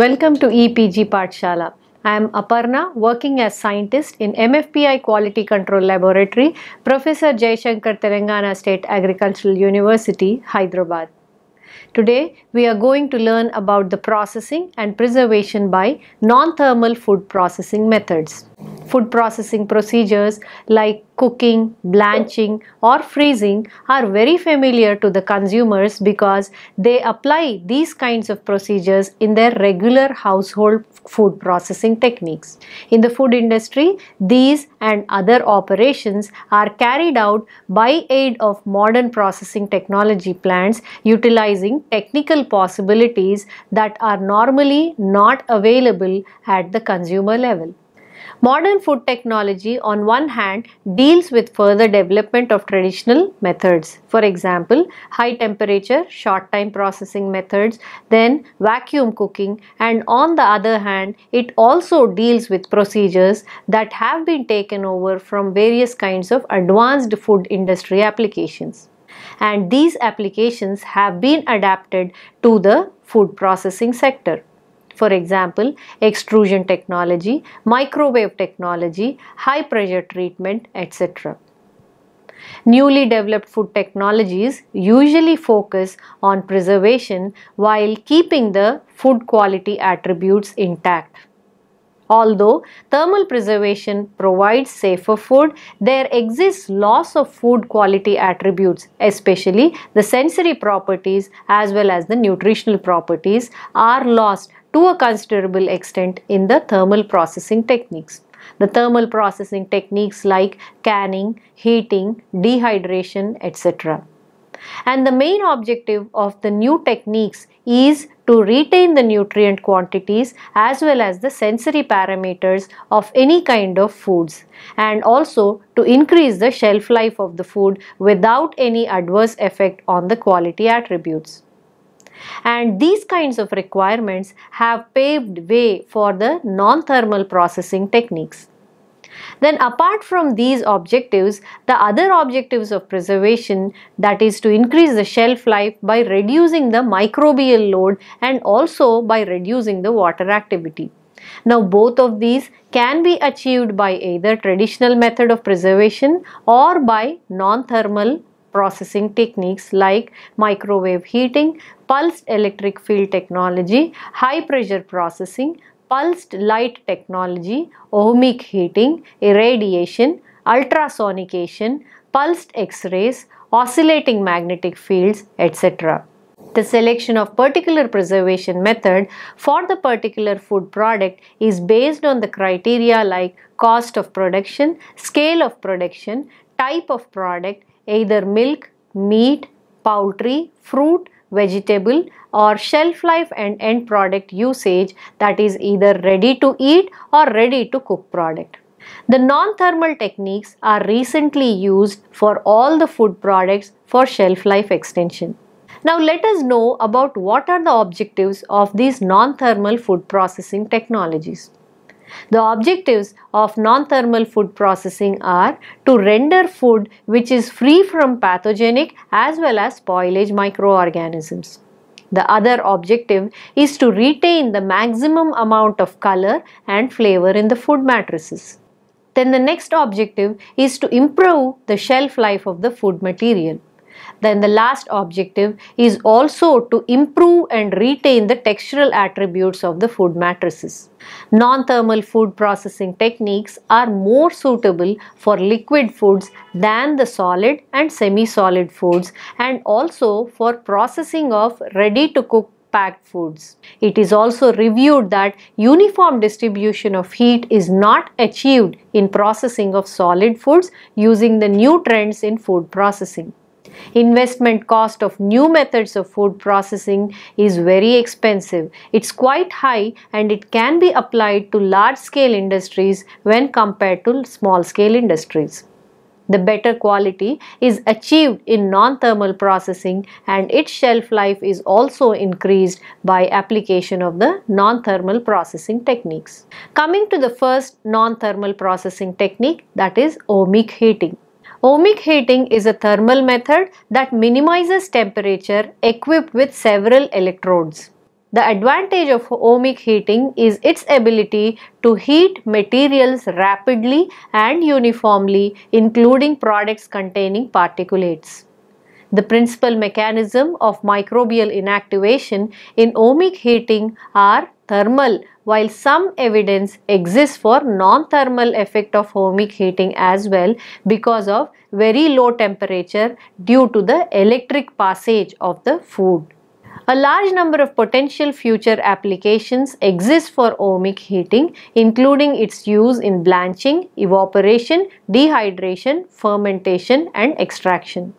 Welcome to EPG Partshala. I am Aparna, working as scientist in MFPI Quality Control Laboratory, Professor Jaishankar Telangana State Agricultural University, Hyderabad. Today, we are going to learn about the processing and preservation by non-thermal food processing methods. Food processing procedures like cooking, blanching or freezing are very familiar to the consumers because they apply these kinds of procedures in their regular household food processing techniques. In the food industry, these and other operations are carried out by aid of modern processing technology plants utilizing technical possibilities that are normally not available at the consumer level. Modern food technology on one hand deals with further development of traditional methods. For example, high temperature, short time processing methods, then vacuum cooking and on the other hand it also deals with procedures that have been taken over from various kinds of advanced food industry applications and these applications have been adapted to the food processing sector. For example, extrusion technology, microwave technology, high pressure treatment, etc. Newly developed food technologies usually focus on preservation while keeping the food quality attributes intact. Although thermal preservation provides safer food, there exists loss of food quality attributes, especially the sensory properties as well as the nutritional properties are lost to a considerable extent in the thermal processing techniques. The thermal processing techniques like canning, heating, dehydration, etc. And the main objective of the new techniques is to retain the nutrient quantities as well as the sensory parameters of any kind of foods and also to increase the shelf life of the food without any adverse effect on the quality attributes and these kinds of requirements have paved way for the non-thermal processing techniques. Then apart from these objectives, the other objectives of preservation that is to increase the shelf life by reducing the microbial load and also by reducing the water activity. Now both of these can be achieved by either traditional method of preservation or by non-thermal processing techniques like microwave heating, pulsed electric field technology, high pressure processing, pulsed light technology, ohmic heating, irradiation, ultrasonication, pulsed X-rays, oscillating magnetic fields, etc. The selection of particular preservation method for the particular food product is based on the criteria like cost of production, scale of production, type of product, either milk, meat, poultry, fruit, vegetable or shelf life and end product usage that is either ready to eat or ready to cook product. The non-thermal techniques are recently used for all the food products for shelf life extension. Now let us know about what are the objectives of these non-thermal food processing technologies. The objectives of non-thermal food processing are to render food which is free from pathogenic as well as spoilage microorganisms. The other objective is to retain the maximum amount of color and flavor in the food matrices. Then the next objective is to improve the shelf life of the food material. Then the last objective is also to improve and retain the textural attributes of the food matrices. Non-thermal food processing techniques are more suitable for liquid foods than the solid and semi-solid foods and also for processing of ready-to-cook packed foods. It is also reviewed that uniform distribution of heat is not achieved in processing of solid foods using the new trends in food processing investment cost of new methods of food processing is very expensive. It's quite high and it can be applied to large scale industries when compared to small scale industries. The better quality is achieved in non-thermal processing and its shelf life is also increased by application of the non-thermal processing techniques. Coming to the first non-thermal processing technique that is ohmic heating. Ohmic heating is a thermal method that minimizes temperature equipped with several electrodes. The advantage of ohmic heating is its ability to heat materials rapidly and uniformly including products containing particulates. The principal mechanism of microbial inactivation in ohmic heating are thermal while some evidence exists for non-thermal effect of ohmic heating as well because of very low temperature due to the electric passage of the food. A large number of potential future applications exist for ohmic heating including its use in blanching, evaporation, dehydration, fermentation and extraction.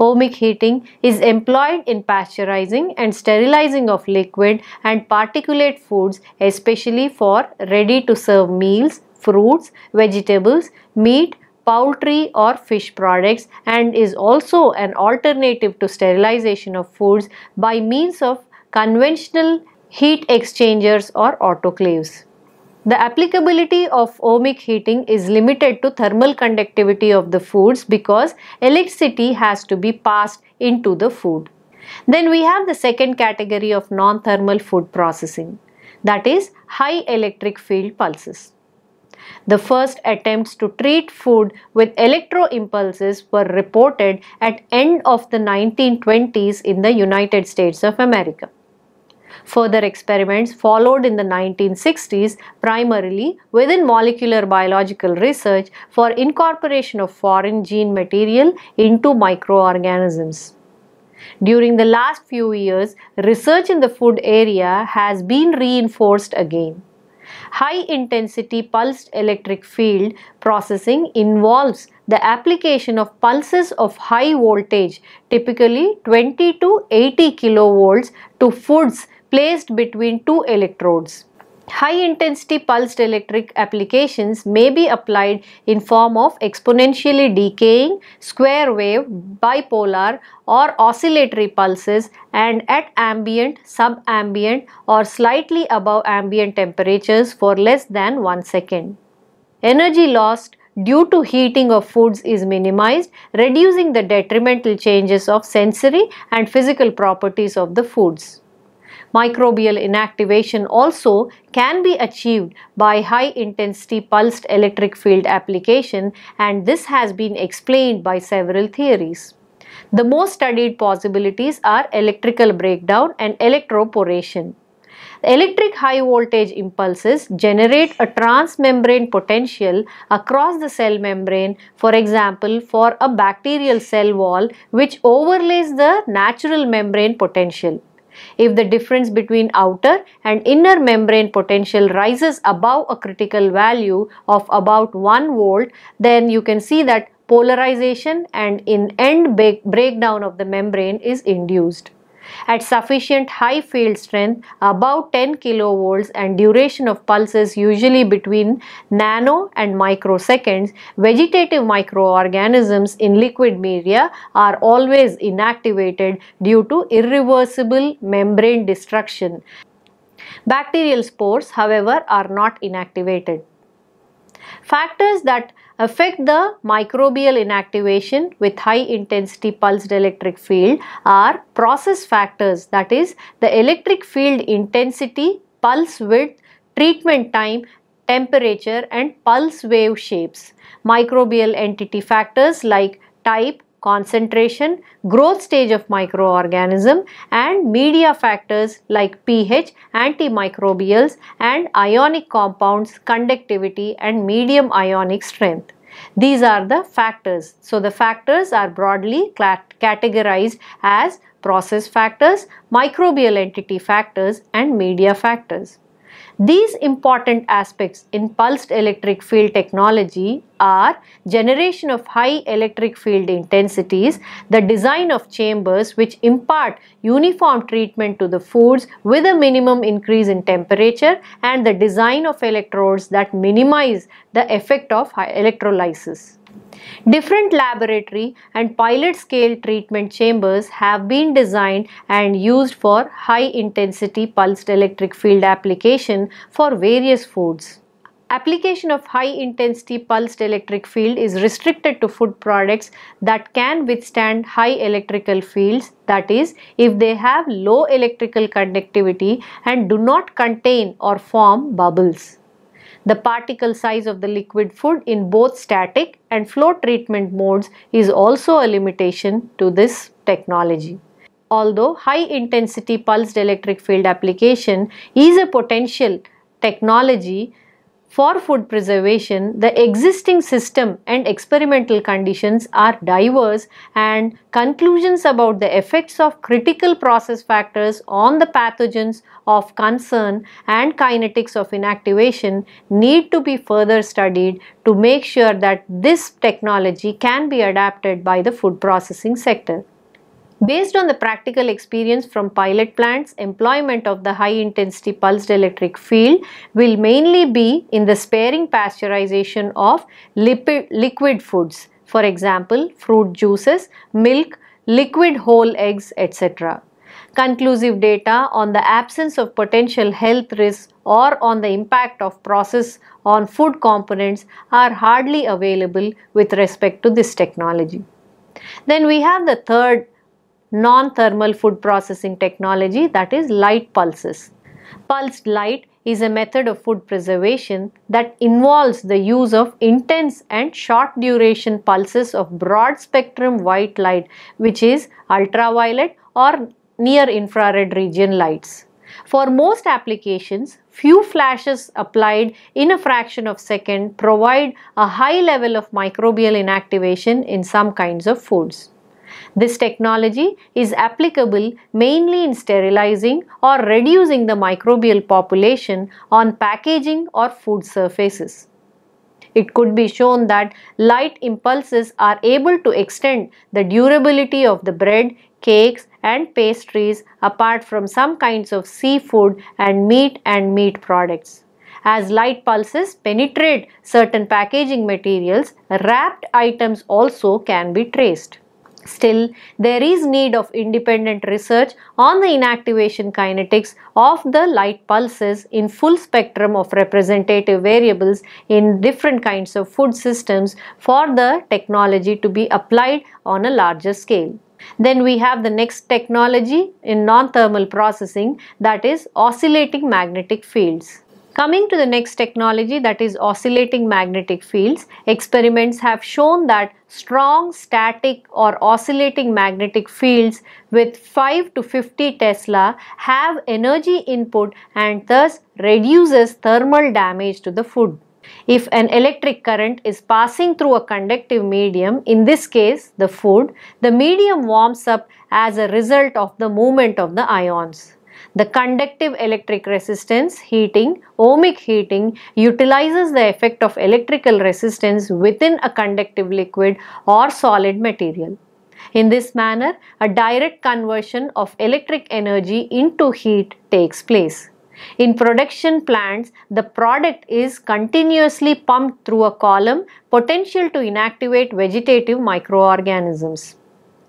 Ohmic heating is employed in pasteurizing and sterilizing of liquid and particulate foods especially for ready-to-serve meals, fruits, vegetables, meat, poultry or fish products and is also an alternative to sterilization of foods by means of conventional heat exchangers or autoclaves. The applicability of ohmic heating is limited to thermal conductivity of the foods because electricity has to be passed into the food. Then we have the second category of non-thermal food processing that is high electric field pulses. The first attempts to treat food with electro impulses were reported at end of the 1920s in the United States of America. Further experiments followed in the 1960s primarily within molecular biological research for incorporation of foreign gene material into microorganisms. During the last few years, research in the food area has been reinforced again. High intensity pulsed electric field processing involves the application of pulses of high voltage, typically 20 to 80 kilovolts, to foods placed between two electrodes. High intensity pulsed electric applications may be applied in form of exponentially decaying, square wave, bipolar or oscillatory pulses and at ambient, sub-ambient or slightly above ambient temperatures for less than 1 second. Energy lost due to heating of foods is minimized, reducing the detrimental changes of sensory and physical properties of the foods. Microbial inactivation also can be achieved by high intensity pulsed electric field application and this has been explained by several theories. The most studied possibilities are electrical breakdown and electroporation. Electric high voltage impulses generate a transmembrane potential across the cell membrane for example for a bacterial cell wall which overlays the natural membrane potential. If the difference between outer and inner membrane potential rises above a critical value of about 1 volt, then you can see that polarization and in end breakdown of the membrane is induced at sufficient high field strength above 10 kilovolts and duration of pulses usually between nano and microseconds, vegetative microorganisms in liquid media are always inactivated due to irreversible membrane destruction. Bacterial spores, however, are not inactivated. Factors that affect the microbial inactivation with high intensity pulsed electric field are process factors that is the electric field intensity, pulse width, treatment time, temperature and pulse wave shapes. Microbial entity factors like type, concentration, growth stage of microorganism and media factors like pH, antimicrobials and ionic compounds, conductivity and medium ionic strength. These are the factors. So the factors are broadly categorized as process factors, microbial entity factors and media factors. These important aspects in pulsed electric field technology are generation of high electric field intensities, the design of chambers which impart uniform treatment to the foods with a minimum increase in temperature and the design of electrodes that minimize the effect of electrolysis. Different laboratory and pilot scale treatment chambers have been designed and used for high intensity pulsed electric field application for various foods. Application of high intensity pulsed electric field is restricted to food products that can withstand high electrical fields that is if they have low electrical conductivity and do not contain or form bubbles. The particle size of the liquid food in both static and flow treatment modes is also a limitation to this technology. Although high intensity pulsed electric field application is a potential technology for food preservation, the existing system and experimental conditions are diverse and conclusions about the effects of critical process factors on the pathogens of concern and kinetics of inactivation need to be further studied to make sure that this technology can be adapted by the food processing sector. Based on the practical experience from pilot plants, employment of the high intensity pulsed electric field will mainly be in the sparing pasteurization of lipid, liquid foods, for example, fruit juices, milk, liquid whole eggs, etc. Conclusive data on the absence of potential health risks or on the impact of process on food components are hardly available with respect to this technology. Then we have the third non-thermal food processing technology that is light pulses. Pulsed light is a method of food preservation that involves the use of intense and short duration pulses of broad spectrum white light which is ultraviolet or near infrared region lights. For most applications, few flashes applied in a fraction of second provide a high level of microbial inactivation in some kinds of foods. This technology is applicable mainly in sterilizing or reducing the microbial population on packaging or food surfaces. It could be shown that light impulses are able to extend the durability of the bread, cakes and pastries apart from some kinds of seafood and meat and meat products. As light pulses penetrate certain packaging materials, wrapped items also can be traced. Still, there is need of independent research on the inactivation kinetics of the light pulses in full spectrum of representative variables in different kinds of food systems for the technology to be applied on a larger scale. Then we have the next technology in non-thermal processing that is oscillating magnetic fields. Coming to the next technology that is oscillating magnetic fields, experiments have shown that strong static or oscillating magnetic fields with 5 to 50 Tesla have energy input and thus reduces thermal damage to the food. If an electric current is passing through a conductive medium, in this case the food, the medium warms up as a result of the movement of the ions. The conductive electric resistance heating, ohmic heating utilizes the effect of electrical resistance within a conductive liquid or solid material. In this manner, a direct conversion of electric energy into heat takes place. In production plants, the product is continuously pumped through a column potential to inactivate vegetative microorganisms.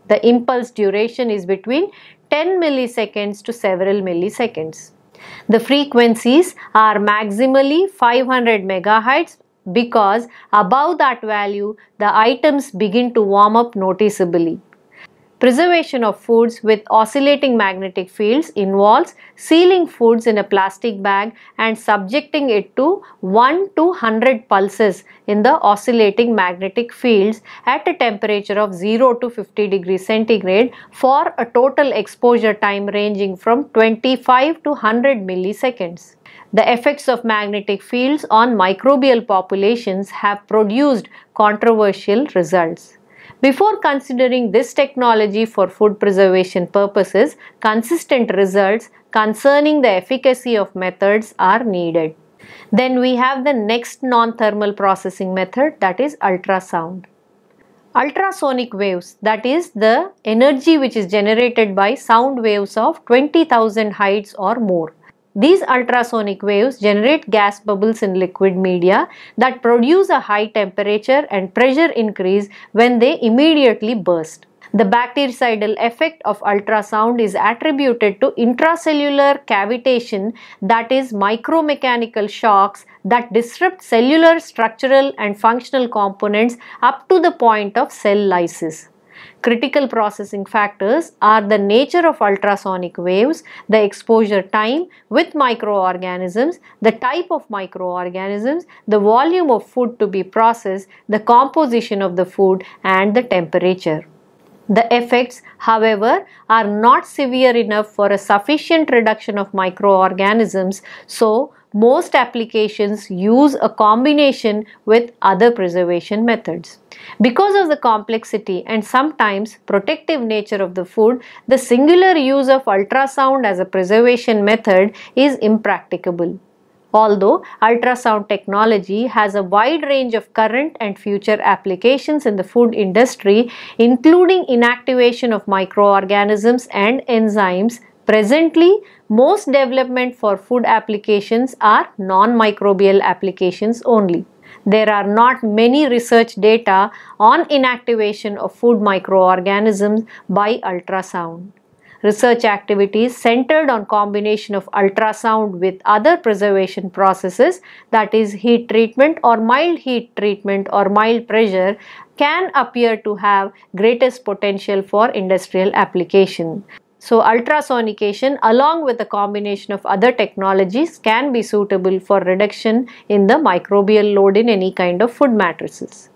The impulse duration is between 10 milliseconds to several milliseconds. The frequencies are maximally 500 MHz because above that value the items begin to warm up noticeably. Preservation of foods with oscillating magnetic fields involves sealing foods in a plastic bag and subjecting it to 1 to 100 pulses in the oscillating magnetic fields at a temperature of 0 to 50 degrees centigrade for a total exposure time ranging from 25 to 100 milliseconds. The effects of magnetic fields on microbial populations have produced controversial results. Before considering this technology for food preservation purposes, consistent results concerning the efficacy of methods are needed. Then we have the next non-thermal processing method that is ultrasound. Ultrasonic waves that is the energy which is generated by sound waves of 20,000 heights or more these ultrasonic waves generate gas bubbles in liquid media that produce a high temperature and pressure increase when they immediately burst. The bactericidal effect of ultrasound is attributed to intracellular cavitation that is micromechanical shocks that disrupt cellular structural and functional components up to the point of cell lysis. Critical processing factors are the nature of ultrasonic waves, the exposure time with microorganisms, the type of microorganisms, the volume of food to be processed, the composition of the food and the temperature. The effects, however, are not severe enough for a sufficient reduction of microorganisms, so most applications use a combination with other preservation methods. Because of the complexity and sometimes protective nature of the food, the singular use of ultrasound as a preservation method is impracticable. Although ultrasound technology has a wide range of current and future applications in the food industry, including inactivation of microorganisms and enzymes, Presently, most development for food applications are non-microbial applications only. There are not many research data on inactivation of food microorganisms by ultrasound. Research activities centered on combination of ultrasound with other preservation processes that is heat treatment or mild heat treatment or mild pressure can appear to have greatest potential for industrial application. So ultrasonication along with a combination of other technologies can be suitable for reduction in the microbial load in any kind of food matrices.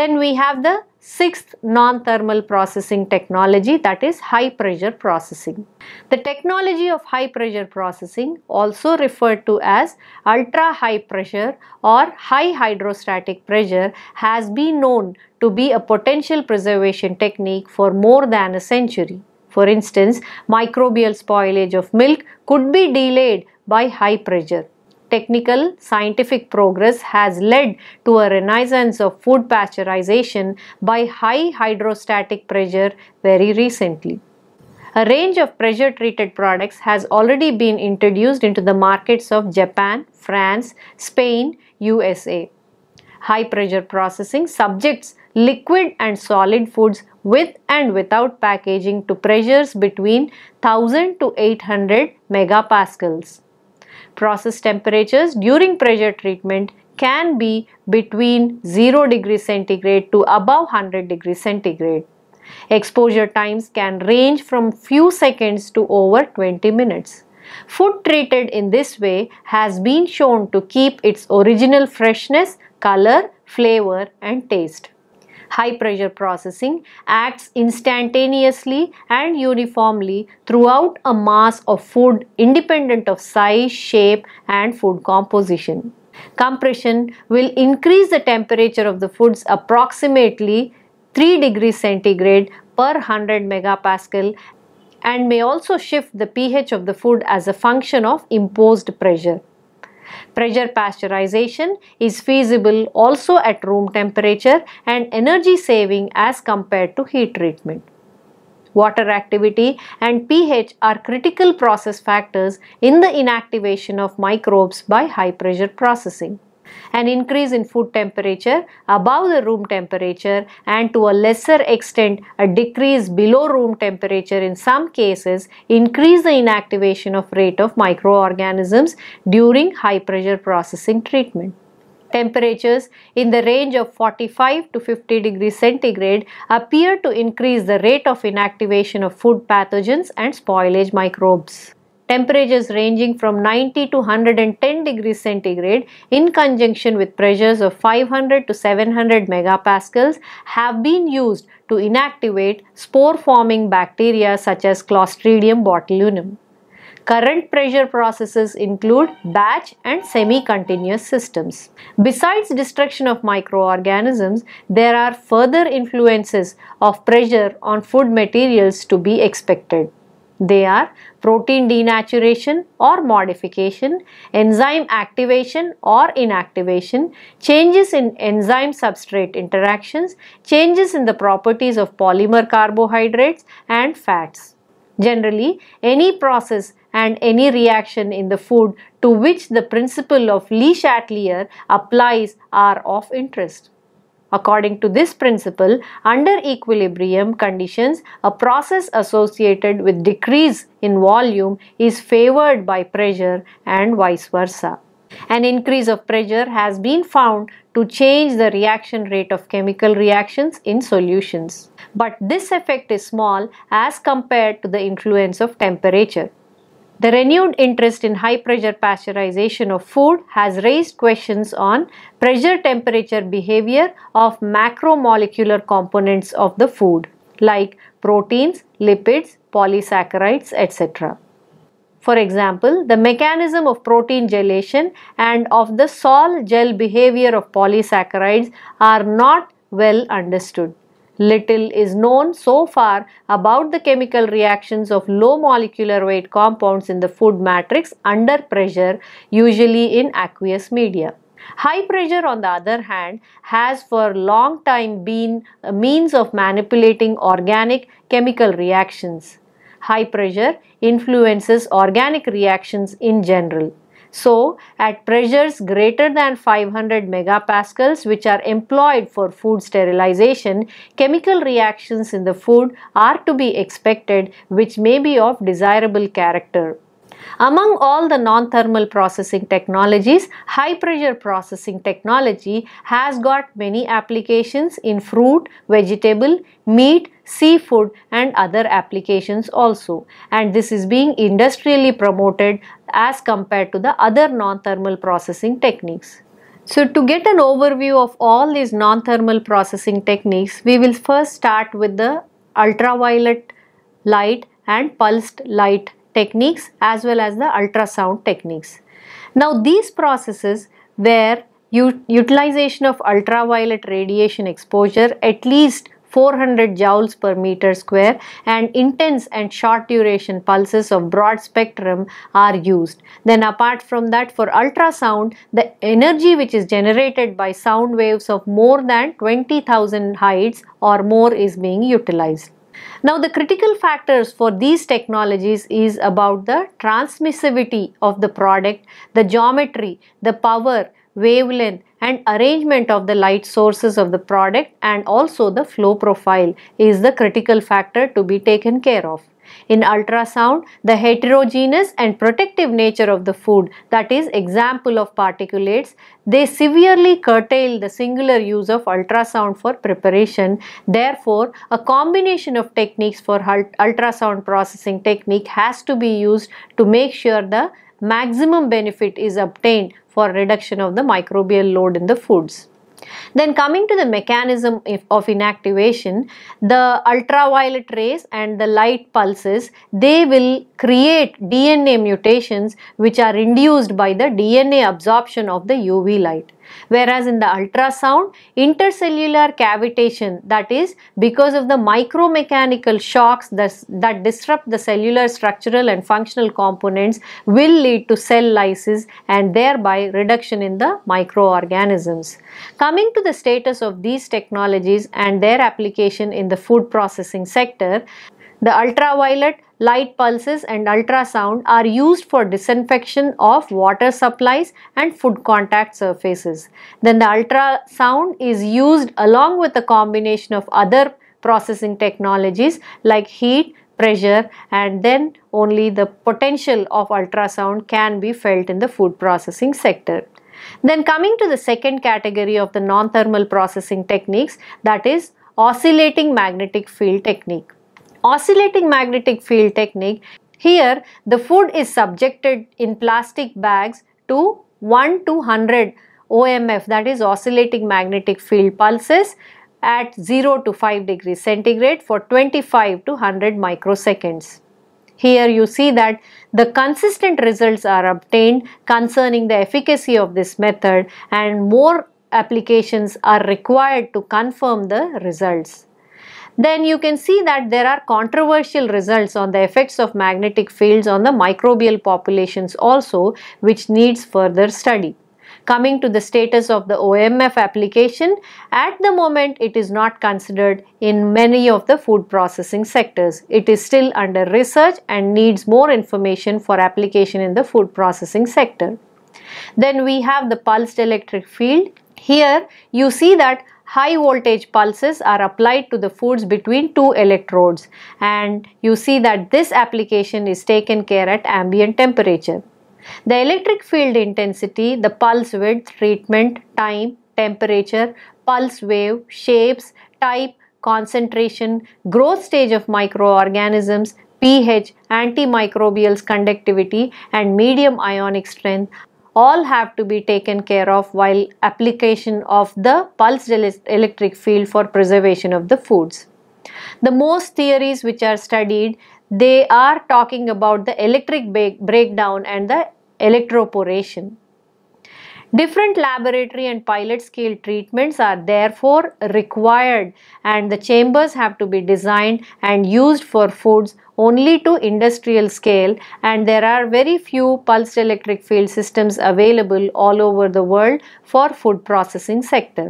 Then we have the sixth non-thermal processing technology that is high pressure processing. The technology of high pressure processing also referred to as ultra high pressure or high hydrostatic pressure has been known to be a potential preservation technique for more than a century. For instance, microbial spoilage of milk could be delayed by high pressure. Technical scientific progress has led to a renaissance of food pasteurization by high hydrostatic pressure very recently. A range of pressure treated products has already been introduced into the markets of Japan, France, Spain, USA. High pressure processing subjects liquid and solid foods with and without packaging to pressures between 1000 to 800 megapascals. Process temperatures during pressure treatment can be between 0 degree centigrade to above 100 degree centigrade. Exposure times can range from few seconds to over 20 minutes. Food treated in this way has been shown to keep its original freshness, color, flavor and taste high pressure processing acts instantaneously and uniformly throughout a mass of food independent of size, shape and food composition. Compression will increase the temperature of the foods approximately 3 degrees centigrade per 100 megapascal and may also shift the pH of the food as a function of imposed pressure. Pressure pasteurization is feasible also at room temperature and energy saving as compared to heat treatment. Water activity and pH are critical process factors in the inactivation of microbes by high pressure processing an increase in food temperature above the room temperature and to a lesser extent a decrease below room temperature in some cases increase the inactivation of rate of microorganisms during high pressure processing treatment temperatures in the range of 45 to 50 degrees centigrade appear to increase the rate of inactivation of food pathogens and spoilage microbes temperatures ranging from 90 to 110 degrees centigrade in conjunction with pressures of 500 to 700 megapascals have been used to inactivate spore forming bacteria such as Clostridium botulinum. Current pressure processes include batch and semi-continuous systems. Besides destruction of microorganisms, there are further influences of pressure on food materials to be expected. They are protein denaturation or modification, enzyme activation or inactivation, changes in enzyme substrate interactions, changes in the properties of polymer carbohydrates and fats. Generally, any process and any reaction in the food to which the principle of Lee Chatelier applies are of interest. According to this principle, under equilibrium conditions, a process associated with decrease in volume is favored by pressure and vice versa. An increase of pressure has been found to change the reaction rate of chemical reactions in solutions. But this effect is small as compared to the influence of temperature. The renewed interest in high pressure pasteurization of food has raised questions on pressure temperature behavior of macromolecular components of the food like proteins, lipids, polysaccharides, etc. For example, the mechanism of protein gelation and of the sol gel behavior of polysaccharides are not well understood. Little is known so far about the chemical reactions of low molecular weight compounds in the food matrix under pressure, usually in aqueous media. High pressure on the other hand has for long time been a means of manipulating organic chemical reactions. High pressure influences organic reactions in general. So, at pressures greater than 500 megapascals which are employed for food sterilization, chemical reactions in the food are to be expected which may be of desirable character. Among all the non-thermal processing technologies, high-pressure processing technology has got many applications in fruit, vegetable, meat, seafood and other applications also. And this is being industrially promoted as compared to the other non-thermal processing techniques. So to get an overview of all these non-thermal processing techniques, we will first start with the ultraviolet light and pulsed light techniques as well as the ultrasound techniques. Now these processes where utilization of ultraviolet radiation exposure at least 400 joules per meter square and intense and short duration pulses of broad spectrum are used. Then apart from that for ultrasound the energy which is generated by sound waves of more than 20,000 heights or more is being utilized. Now the critical factors for these technologies is about the transmissivity of the product, the geometry, the power, wavelength and arrangement of the light sources of the product and also the flow profile is the critical factor to be taken care of. In ultrasound, the heterogeneous and protective nature of the food, that is example of particulates, they severely curtail the singular use of ultrasound for preparation. Therefore, a combination of techniques for ultrasound processing technique has to be used to make sure the maximum benefit is obtained for reduction of the microbial load in the foods. Then coming to the mechanism of inactivation, the ultraviolet rays and the light pulses, they will create DNA mutations which are induced by the DNA absorption of the UV light. Whereas in the ultrasound, intercellular cavitation, that is because of the micromechanical shocks that, that disrupt the cellular structural and functional components will lead to cell lysis and thereby reduction in the microorganisms. Coming to the status of these technologies and their application in the food processing sector, the ultraviolet light pulses and ultrasound are used for disinfection of water supplies and food contact surfaces. Then the ultrasound is used along with a combination of other processing technologies like heat, pressure and then only the potential of ultrasound can be felt in the food processing sector. Then coming to the second category of the non-thermal processing techniques that is oscillating magnetic field technique oscillating magnetic field technique, here the food is subjected in plastic bags to 1 to 100 OMF that is oscillating magnetic field pulses at 0 to 5 degrees centigrade for 25 to 100 microseconds. Here you see that the consistent results are obtained concerning the efficacy of this method and more applications are required to confirm the results then you can see that there are controversial results on the effects of magnetic fields on the microbial populations also which needs further study. Coming to the status of the OMF application, at the moment it is not considered in many of the food processing sectors. It is still under research and needs more information for application in the food processing sector. Then we have the pulsed electric field. Here you see that high voltage pulses are applied to the foods between two electrodes and you see that this application is taken care at ambient temperature. The electric field intensity, the pulse width, treatment, time, temperature, pulse wave, shapes, type, concentration, growth stage of microorganisms, pH, antimicrobials conductivity and medium ionic strength all have to be taken care of while application of the pulsed electric field for preservation of the foods. The most theories which are studied, they are talking about the electric breakdown and the electroporation. Different laboratory and pilot scale treatments are therefore required and the chambers have to be designed and used for foods only to industrial scale and there are very few pulsed electric field systems available all over the world for food processing sector.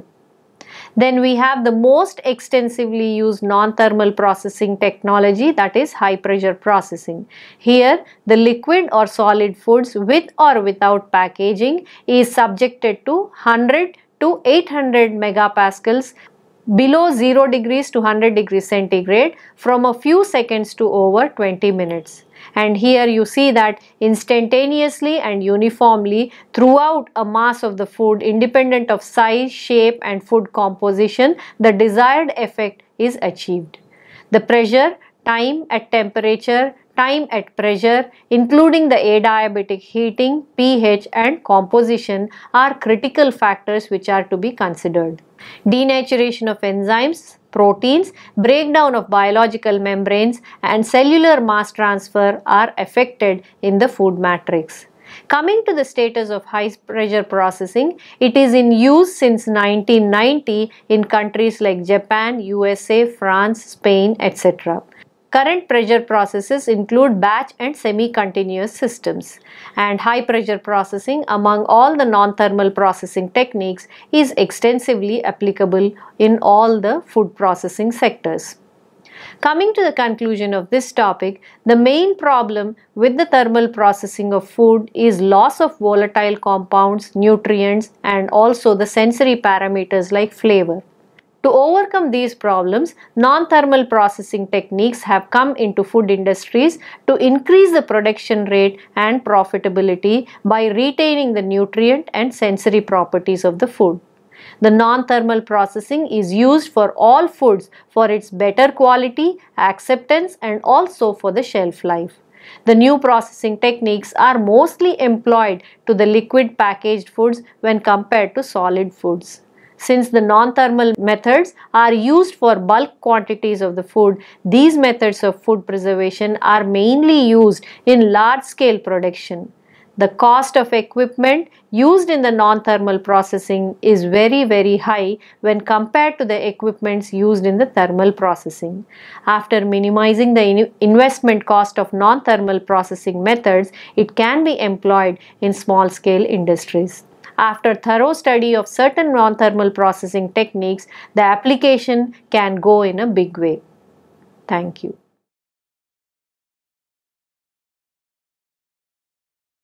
Then we have the most extensively used non-thermal processing technology that is high pressure processing. Here the liquid or solid foods with or without packaging is subjected to 100 to 800 megapascals below 0 degrees to 100 degrees centigrade from a few seconds to over 20 minutes. And here you see that instantaneously and uniformly throughout a mass of the food independent of size, shape and food composition the desired effect is achieved. The pressure, time at temperature, time at pressure including the adiabatic heating, pH and composition are critical factors which are to be considered denaturation of enzymes, proteins, breakdown of biological membranes and cellular mass transfer are affected in the food matrix. Coming to the status of high pressure processing, it is in use since 1990 in countries like Japan, USA, France, Spain, etc. Current pressure processes include batch and semi-continuous systems and high pressure processing among all the non-thermal processing techniques is extensively applicable in all the food processing sectors. Coming to the conclusion of this topic, the main problem with the thermal processing of food is loss of volatile compounds, nutrients and also the sensory parameters like flavor. To overcome these problems, non-thermal processing techniques have come into food industries to increase the production rate and profitability by retaining the nutrient and sensory properties of the food. The non-thermal processing is used for all foods for its better quality, acceptance and also for the shelf life. The new processing techniques are mostly employed to the liquid packaged foods when compared to solid foods. Since the non-thermal methods are used for bulk quantities of the food, these methods of food preservation are mainly used in large-scale production. The cost of equipment used in the non-thermal processing is very very high when compared to the equipments used in the thermal processing. After minimizing the in investment cost of non-thermal processing methods, it can be employed in small-scale industries. After thorough study of certain non-thermal processing techniques, the application can go in a big way. Thank you.